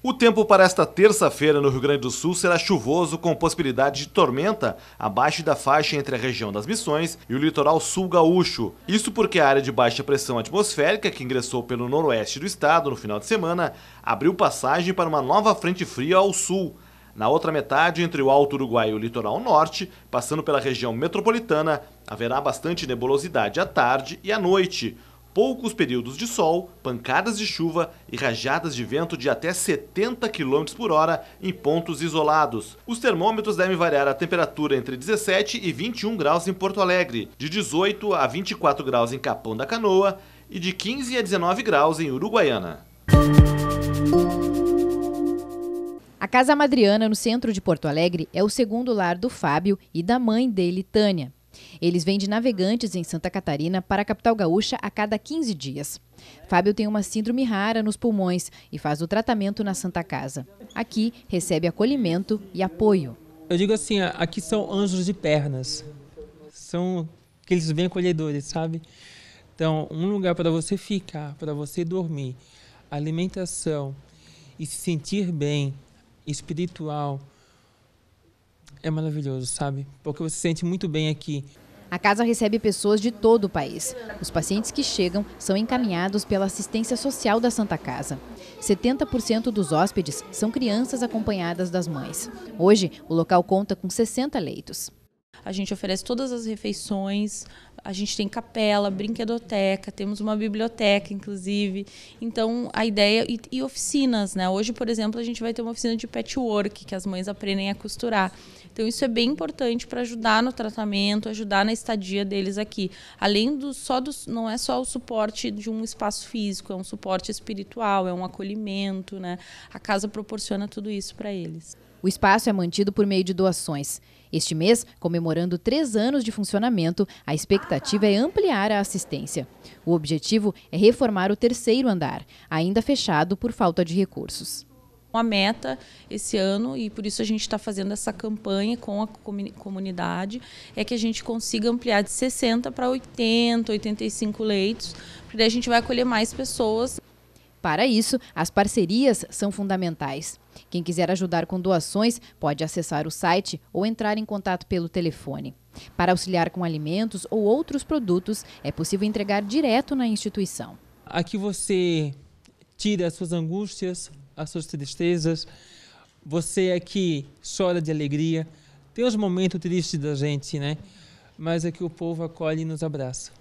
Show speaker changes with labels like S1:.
S1: O tempo para esta terça-feira no Rio Grande do Sul será chuvoso com possibilidade de tormenta abaixo da faixa entre a região das Missões e o litoral sul gaúcho. Isso porque a área de baixa pressão atmosférica que ingressou pelo noroeste do estado no final de semana abriu passagem para uma nova frente fria ao sul. Na outra metade, entre o Alto Uruguai e o litoral norte, passando pela região metropolitana, haverá bastante nebulosidade à tarde e à noite poucos períodos de sol, pancadas de chuva e rajadas de vento de até 70 km por hora em pontos isolados. Os termômetros devem variar a temperatura entre 17 e 21 graus em Porto Alegre, de 18 a 24 graus em Capão da Canoa e de 15 a 19 graus em Uruguaiana.
S2: A Casa Madriana, no centro de Porto Alegre, é o segundo lar do Fábio e da mãe dele, Tânia. Eles vêm de navegantes em Santa Catarina para a capital gaúcha a cada 15 dias. Fábio tem uma síndrome rara nos pulmões e faz o tratamento na Santa Casa. Aqui recebe acolhimento e apoio.
S3: Eu digo assim, aqui são anjos de pernas. São aqueles bem acolhedores, sabe? Então, um lugar para você ficar, para você dormir, alimentação e se sentir bem, espiritual, é maravilhoso, sabe? Porque você se sente muito bem aqui.
S2: A casa recebe pessoas de todo o país. Os pacientes que chegam são encaminhados pela assistência social da Santa Casa. 70% dos hóspedes são crianças acompanhadas das mães. Hoje, o local conta com 60 leitos. A gente oferece todas as refeições, a gente
S4: tem capela, brinquedoteca, temos uma biblioteca, inclusive. Então, a ideia. E, e, oficinas, né? Hoje, por exemplo, a gente vai ter uma oficina de patchwork, que as mães aprendem a costurar. Então, isso é bem importante para ajudar no tratamento, ajudar na estadia deles aqui. Além do só do. Não é só o suporte de um espaço físico, é um suporte espiritual, é um acolhimento, né? A casa proporciona tudo isso para
S2: eles. O espaço é mantido por meio de doações. Este mês, comemorando três anos de funcionamento, a expectativa é ampliar a assistência. O objetivo é reformar o terceiro andar, ainda fechado por falta de recursos
S4: uma meta esse ano e por isso a gente está fazendo essa campanha com a comunidade é que a gente consiga ampliar de 60 para 80,
S2: 85 leitos, porque daí a gente vai acolher mais pessoas. Para isso, as parcerias são fundamentais. Quem quiser ajudar com doações pode acessar o site ou entrar em contato pelo telefone. Para auxiliar com alimentos ou outros produtos, é possível entregar direto na instituição.
S3: Aqui você tira as suas angústias, as suas tristezas, você aqui é chora de alegria. Tem os momentos tristes da gente, né? Mas aqui é o povo acolhe e nos abraça.